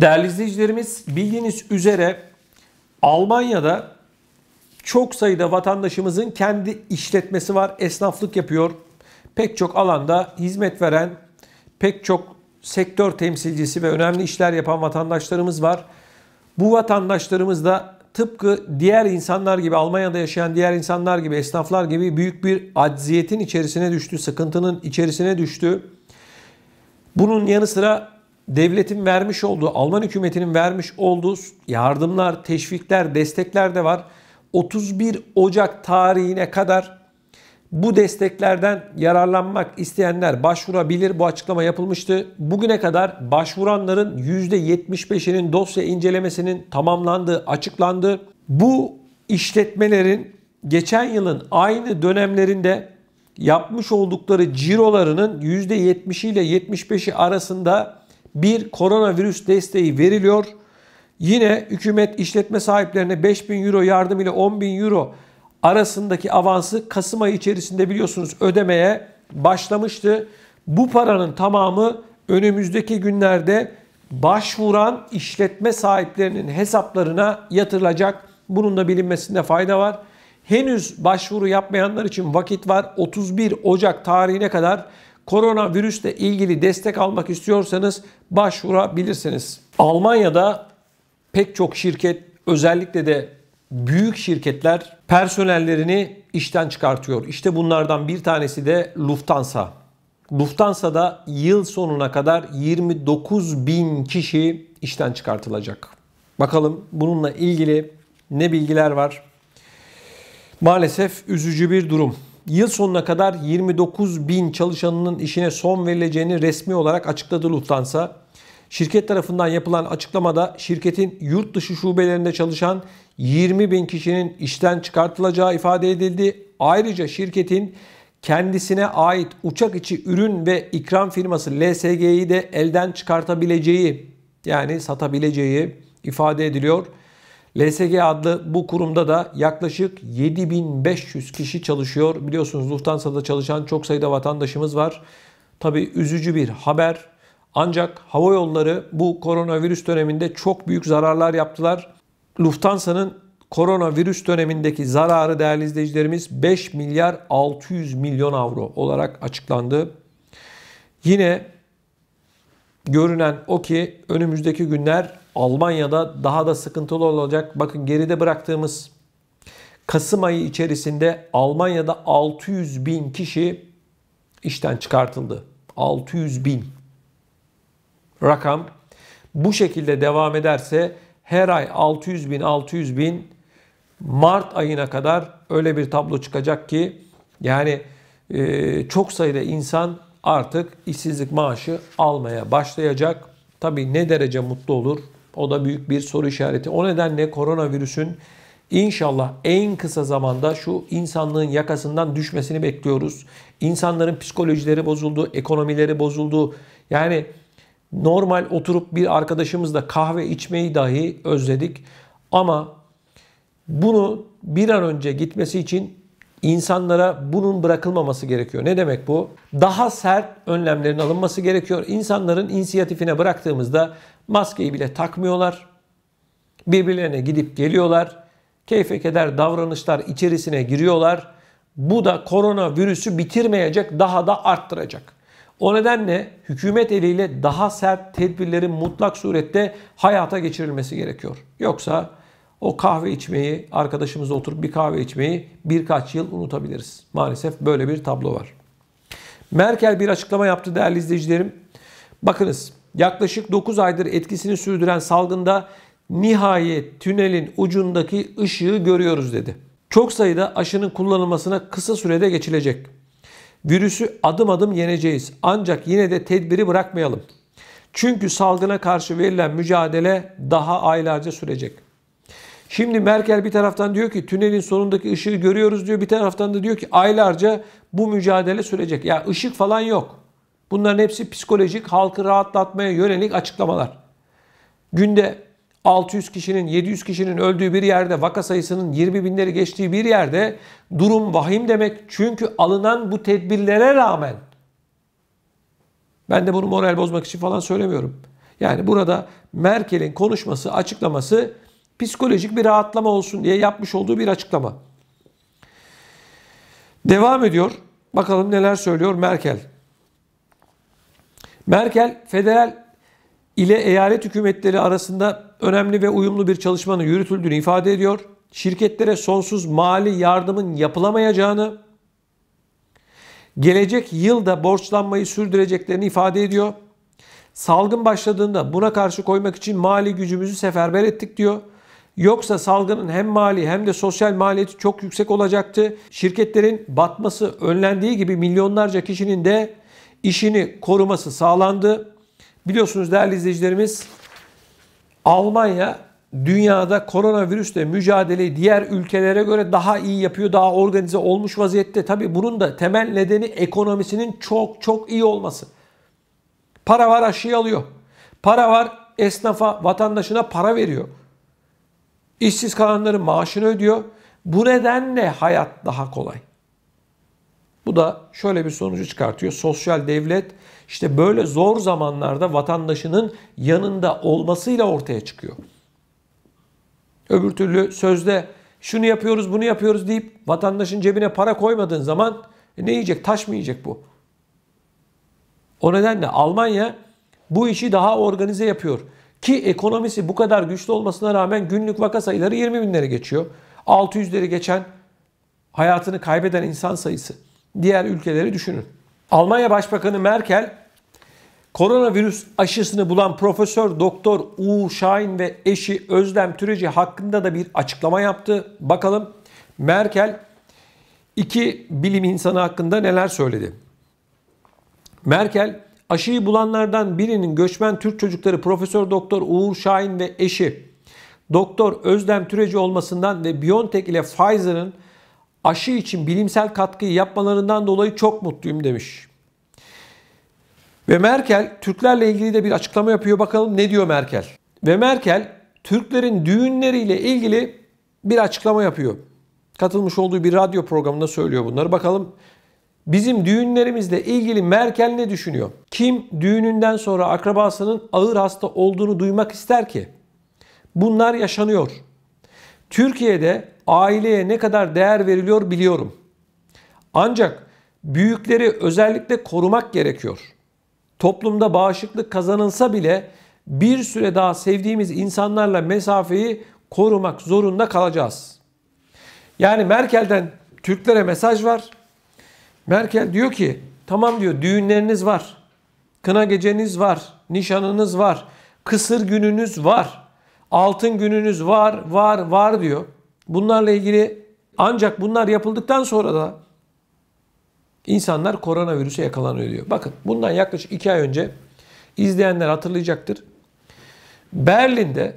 Değerli izleyicilerimiz bildiğiniz üzere Almanya'da çok sayıda vatandaşımızın kendi işletmesi var. Esnaflık yapıyor. Pek çok alanda hizmet veren, pek çok sektör temsilcisi ve önemli işler yapan vatandaşlarımız var. Bu vatandaşlarımız da tıpkı diğer insanlar gibi Almanya'da yaşayan diğer insanlar gibi esnaflar gibi büyük bir acziyetin içerisine düştü, sıkıntının içerisine düştü. Bunun yanı sıra devletin vermiş olduğu, Alman hükümetinin vermiş olduğu yardımlar, teşvikler, destekler de var. 31 Ocak tarihine kadar bu desteklerden yararlanmak isteyenler başvurabilir. Bu açıklama yapılmıştı. Bugüne kadar başvuranların %75'inin dosya incelemesinin tamamlandığı açıklandı. Bu işletmelerin geçen yılın aynı dönemlerinde yapmış oldukları cirolarının %70 ile 75'i arasında bir koronavirüs desteği veriliyor. Yine hükümet işletme sahiplerine 5 bin euro yardım ile 10 bin euro arasındaki avansı Kasım ayı içerisinde biliyorsunuz ödemeye başlamıştı. Bu paranın tamamı önümüzdeki günlerde başvuran işletme sahiplerinin hesaplarına yatırılacak. Bunun da bilinmesinde fayda var. Henüz başvuru yapmayanlar için vakit var. 31 Ocak tarihine kadar koronavirüsle ilgili destek almak istiyorsanız başvurabilirsiniz. Almanya'da pek çok şirket özellikle de büyük şirketler personellerini işten çıkartıyor. İşte bunlardan bir tanesi de Lufthansa. Lufthansa'da yıl sonuna kadar 29 bin kişi işten çıkartılacak. Bakalım bununla ilgili ne bilgiler var? Maalesef üzücü bir durum yıl sonuna kadar 29 bin çalışanının işine son verileceğini resmi olarak açıkladı Lufthansa. Şirket tarafından yapılan açıklamada şirketin yurt dışı şubelerinde çalışan 20 bin kişinin işten çıkartılacağı ifade edildi. Ayrıca şirketin kendisine ait uçak içi ürün ve ikram firması LSG'yi de elden çıkartabileceği yani satabileceği ifade ediliyor. LSG adlı bu kurumda da yaklaşık 7500 kişi çalışıyor. Biliyorsunuz Lufthansa'da çalışan çok sayıda vatandaşımız var. Tabi üzücü bir haber. Ancak hava yolları bu koronavirüs döneminde çok büyük zararlar yaptılar. Lufthansa'nın koronavirüs dönemindeki zararı değerli izleyicilerimiz 5 milyar 600 milyon avro olarak açıklandı. Yine görünen o ki önümüzdeki günler Almanya'da daha da sıkıntılı olacak. Bakın geride bıraktığımız Kasım ayı içerisinde Almanya'da 600 bin kişi işten çıkartıldı. 600 bin rakam. Bu şekilde devam ederse her ay 600 bin 600 bin Mart ayına kadar öyle bir tablo çıkacak ki yani e, çok sayıda insan artık işsizlik maaşı almaya başlayacak. Tabii ne derece mutlu olur o da büyük bir soru işareti. O nedenle koronavirüsün inşallah en kısa zamanda şu insanlığın yakasından düşmesini bekliyoruz. İnsanların psikolojileri bozuldu, ekonomileri bozuldu. Yani normal oturup bir arkadaşımızla kahve içmeyi dahi özledik. Ama bunu bir an önce gitmesi için İnsanlara bunun bırakılmaması gerekiyor. Ne demek bu? Daha sert önlemlerin alınması gerekiyor. İnsanların inisiyatifine bıraktığımızda maskeyi bile takmıyorlar. Birbirlerine gidip geliyorlar. Keyfe keder davranışlar içerisine giriyorlar. Bu da korona virüsü bitirmeyecek, daha da arttıracak. O nedenle hükümet eliyle daha sert tedbirlerin mutlak surette hayata geçirilmesi gerekiyor. Yoksa o kahve içmeyi, arkadaşımızla oturup bir kahve içmeyi birkaç yıl unutabiliriz. Maalesef böyle bir tablo var. Merkel bir açıklama yaptı değerli izleyicilerim. Bakınız yaklaşık 9 aydır etkisini sürdüren salgında nihayet tünelin ucundaki ışığı görüyoruz dedi. Çok sayıda aşının kullanılmasına kısa sürede geçilecek. Virüsü adım adım yeneceğiz ancak yine de tedbiri bırakmayalım. Çünkü salgına karşı verilen mücadele daha aylarca sürecek. Şimdi Merkel bir taraftan diyor ki tünelin sonundaki ışığı görüyoruz diyor. Bir taraftan da diyor ki aylarca bu mücadele sürecek. Ya ışık falan yok. Bunların hepsi psikolojik halkı rahatlatmaya yönelik açıklamalar. Günde 600 kişinin 700 kişinin öldüğü bir yerde vaka sayısının 20 binleri geçtiği bir yerde durum vahim demek. Çünkü alınan bu tedbirlere rağmen ben de bunu moral bozmak için falan söylemiyorum. Yani burada Merkel'in konuşması, açıklaması psikolojik bir rahatlama olsun diye yapmış olduğu bir açıklama. Devam ediyor. Bakalım neler söylüyor Merkel. Merkel federal ile eyalet hükümetleri arasında önemli ve uyumlu bir çalışmanın yürütüldüğünü ifade ediyor. Şirketlere sonsuz mali yardımın yapılamayacağını, gelecek yılda borçlanmayı sürdüreceklerini ifade ediyor. Salgın başladığında buna karşı koymak için mali gücümüzü seferber ettik diyor. Yoksa salgının hem mali hem de sosyal maliyeti çok yüksek olacaktı. Şirketlerin batması önlendiği gibi milyonlarca kişinin de işini koruması sağlandı. Biliyorsunuz değerli izleyicilerimiz Almanya dünyada koronavirüsle mücadele diğer ülkelere göre daha iyi yapıyor, daha organize olmuş vaziyette. Tabi bunun da temel nedeni ekonomisinin çok çok iyi olması. Para var aşıyı alıyor. Para var esnafa, vatandaşına para veriyor. İşsiz kalanların maaşını ödüyor. Bu nedenle hayat daha kolay. Bu da şöyle bir sonucu çıkartıyor. Sosyal devlet işte böyle zor zamanlarda vatandaşının yanında olmasıyla ortaya çıkıyor. Öbür türlü sözde şunu yapıyoruz bunu yapıyoruz deyip vatandaşın cebine para koymadığın zaman e, ne yiyecek taş mı yiyecek bu? O nedenle Almanya bu işi daha organize yapıyor. Ki ekonomisi bu kadar güçlü olmasına rağmen günlük vaka sayıları 20 binleri geçiyor. 600'leri geçen hayatını kaybeden insan sayısı. Diğer ülkeleri düşünün. Almanya Başbakanı Merkel koronavirüs aşısını bulan Profesör Doktor U Şahin ve eşi Özlem Türeci hakkında da bir açıklama yaptı. Bakalım Merkel iki bilim insanı hakkında neler söyledi. Merkel Aşıyı bulanlardan birinin göçmen Türk çocukları Profesör Doktor Uğur Şahin ve eşi Doktor Özlem Türeci olmasından ve BioNTech ile Pfizer'ın aşı için bilimsel katkıyı yapmalarından dolayı çok mutluyum demiş. Ve Merkel Türklerle ilgili de bir açıklama yapıyor. Bakalım ne diyor Merkel? Ve Merkel Türklerin düğünleriyle ilgili bir açıklama yapıyor. Katılmış olduğu bir radyo programında söylüyor bunları. Bakalım bizim düğünlerimizle ilgili Merkel ne düşünüyor? Kim düğününden sonra akrabasının ağır hasta olduğunu duymak ister ki? Bunlar yaşanıyor. Türkiye'de aileye ne kadar değer veriliyor biliyorum. Ancak büyükleri özellikle korumak gerekiyor. Toplumda bağışıklık kazanılsa bile bir süre daha sevdiğimiz insanlarla mesafeyi korumak zorunda kalacağız. Yani Merkel'den Türklere mesaj var. Merkel diyor ki tamam diyor düğünleriniz var. Kına geceniz var. Nişanınız var. Kısır gününüz var. Altın gününüz var, var, var diyor. Bunlarla ilgili ancak bunlar yapıldıktan sonra da insanlar koronavirüse yakalanıyor diyor. Bakın bundan yaklaşık iki ay önce izleyenler hatırlayacaktır. Berlin'de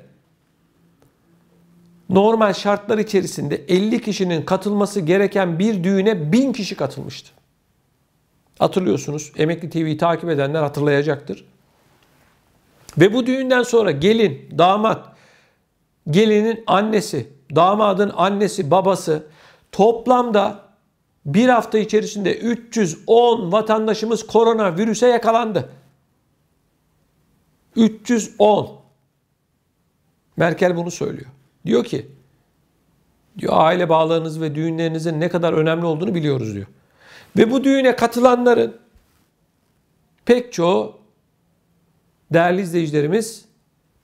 normal şartlar içerisinde 50 kişinin katılması gereken bir düğüne 1000 kişi katılmıştı. Hatırlıyorsunuz. Emekli TV'yi takip edenler hatırlayacaktır. Ve bu düğünden sonra gelin, damat, gelinin annesi, damadın annesi, babası toplamda bir hafta içerisinde 310 vatandaşımız koronavirüse yakalandı. 310. Merkel bunu söylüyor. Diyor ki diyor aile bağlarınız ve düğünlerinizin ne kadar önemli olduğunu biliyoruz diyor. Ve bu düğüne katılanların pek çoğu değerli izleyicilerimiz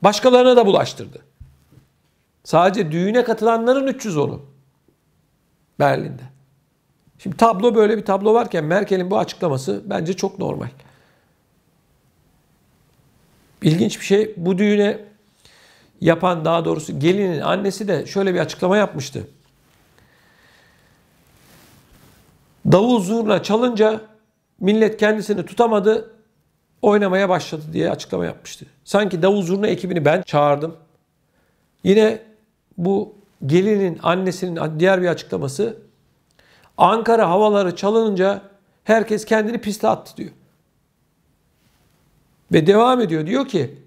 başkalarına da bulaştırdı. Sadece düğüne katılanların 310'u Berlin'de. Şimdi tablo böyle bir tablo varken Merkel'in bu açıklaması bence çok normal. İlginç bir şey bu düğüne yapan daha doğrusu gelinin annesi de şöyle bir açıklama yapmıştı. Davul zurna çalınca millet kendisini tutamadı, oynamaya başladı diye açıklama yapmıştı. Sanki davul zurna ekibini ben çağırdım. Yine bu gelinin annesinin diğer bir açıklaması Ankara havaları çalınınca herkes kendini piste attı diyor. Ve devam ediyor. Diyor ki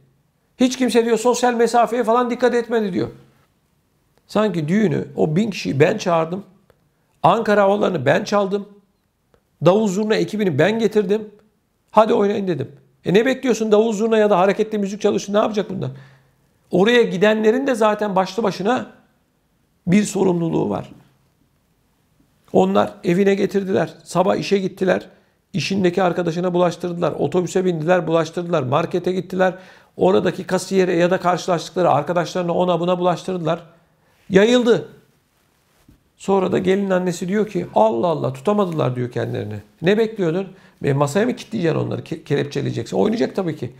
hiç kimse diyor sosyal mesafeye falan dikkat etmedi diyor. Sanki düğünü o bin kişiyi ben çağırdım. Ankara havalarını ben çaldım. Davul zurna ekibini ben getirdim. Hadi oynayın dedim. E ne bekliyorsun davul zurna ya da hareketli müzik çalışın ne yapacak bunlar? Oraya gidenlerin de zaten başlı başına bir sorumluluğu var. Onlar evine getirdiler. Sabah işe gittiler. İşindeki arkadaşına bulaştırdılar. Otobüse bindiler, bulaştırdılar. Markete gittiler. Oradaki kasiyere ya da karşılaştıkları arkadaşlarına ona buna bulaştırdılar. Yayıldı. Sonra da gelin annesi diyor ki Allah Allah tutamadılar diyor kendilerini. Ne bekliyordun? E, masaya mı kilitleyeceksin onları? Ke kelepçeleyeceksin. Oynayacak tabii ki.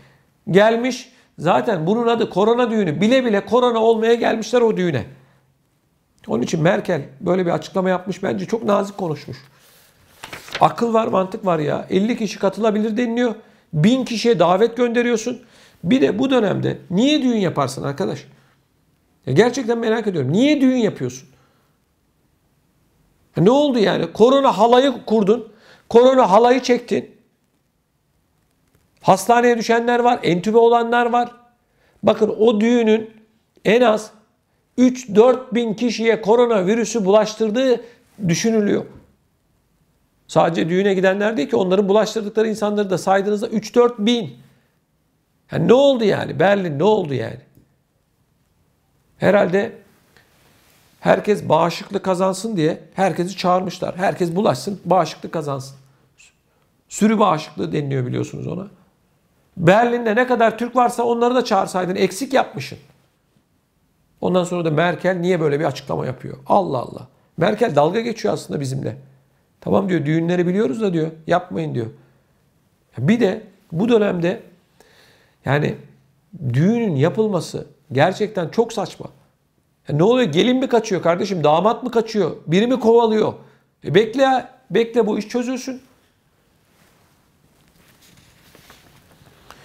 Gelmiş zaten bunun adı korona düğünü. Bile bile korona olmaya gelmişler o düğüne. Onun için Merkel böyle bir açıklama yapmış. Bence çok nazik konuşmuş. Akıl var mantık var ya. 50 kişi katılabilir deniliyor. 1000 kişiye davet gönderiyorsun. Bir de bu dönemde niye düğün yaparsın arkadaş? Ya gerçekten merak ediyorum. Niye düğün yapıyorsun? Ne oldu yani? Korona halayı kurdun. Korona halayı çektin. Hastaneye düşenler var, entübe olanlar var. Bakın o düğünün en az 3-4 bin kişiye korona virüsü bulaştırdığı düşünülüyor. Sadece düğüne gidenler değil ki onların bulaştırdıkları insanları da saydığınızda 3-4 bin. Yani ne oldu yani? Berlin ne oldu yani? Herhalde herkes bağışıklık kazansın diye herkesi çağırmışlar. Herkes bulaşsın, bağışıklık kazansın. Sürü bağışıklığı deniliyor biliyorsunuz ona. Berlin'de ne kadar Türk varsa onları da çağırsaydın eksik yapmışın. Ondan sonra da Merkel niye böyle bir açıklama yapıyor? Allah Allah. Merkel dalga geçiyor aslında bizimle. Tamam diyor düğünleri biliyoruz da diyor yapmayın diyor. Bir de bu dönemde yani düğünün yapılması gerçekten çok saçma. Yani e, ne oluyor? Gelin mi kaçıyor kardeşim? Damat mı kaçıyor? Biri mi kovalıyor? E bekle Bekle bu iş çözülsün.